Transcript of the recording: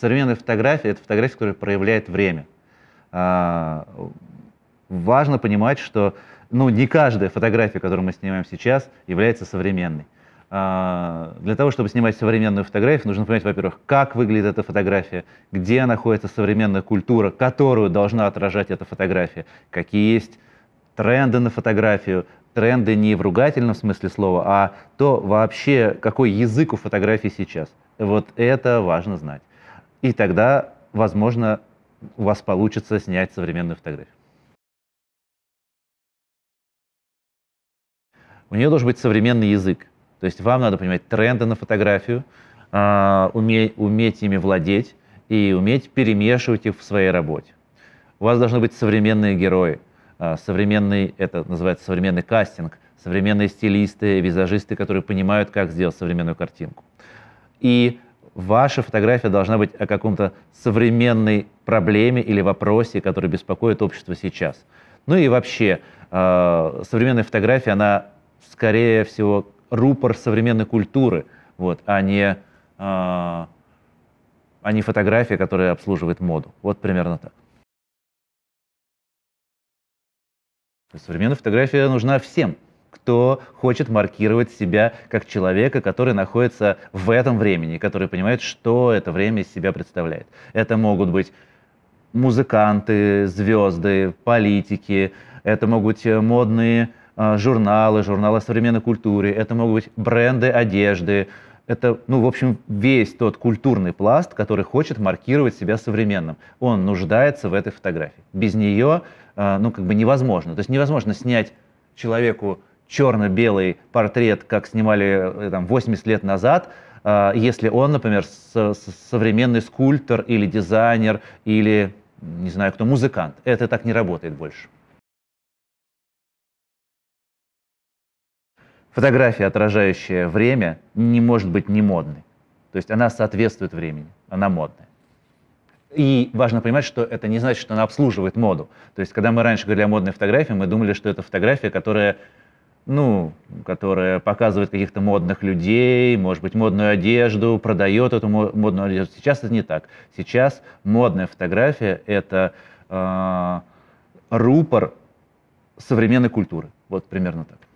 Современная фотография — это фотография, которая проявляет время. А, важно понимать, что ну, не каждая фотография, которую мы снимаем сейчас, является современной. А, для того, чтобы снимать современную фотографию, нужно понимать, во-первых, как выглядит эта фотография, где находится современная культура, которую должна отражать эта фотография, какие есть тренды на фотографию, тренды не в ругательном смысле слова, а то вообще, какой язык у фотографии сейчас. Вот это важно знать. И тогда, возможно, у вас получится снять современную фотографию. У нее должен быть современный язык. То есть вам надо понимать тренды на фотографию, а, уметь, уметь ими владеть и уметь перемешивать их в своей работе. У вас должны быть современные герои, а, современный, это называется современный кастинг, современные стилисты, визажисты, которые понимают, как сделать современную картинку. И ваша фотография должна быть о каком-то современной проблеме или вопросе, который беспокоит общество сейчас. Ну и вообще, э, современная фотография, она скорее всего рупор современной культуры, вот, а не, э, а не фотография, которая обслуживает моду. Вот примерно так. Современная фотография нужна всем кто хочет маркировать себя как человека, который находится в этом времени, который понимает, что это время из себя представляет. Это могут быть музыканты, звезды, политики, это могут быть э, модные э, журналы, журналы о современной культуре, это могут быть бренды одежды, это, ну, в общем, весь тот культурный пласт, который хочет маркировать себя современным. Он нуждается в этой фотографии. Без нее, э, ну, как бы невозможно. То есть невозможно снять человеку черно-белый портрет, как снимали э, там, 80 лет назад, а, если он, например, современный скульптор или дизайнер или, не знаю кто, музыкант. Это так не работает больше. Фотография, отражающая время, не может быть не модной. То есть она соответствует времени, она модная. И важно понимать, что это не значит, что она обслуживает моду. То есть, когда мы раньше говорили о модной фотографии, мы думали, что это фотография, которая ну, которая показывает каких-то модных людей, может быть, модную одежду, продает эту модную одежду. Сейчас это не так. Сейчас модная фотография — это э, рупор современной культуры. Вот примерно так.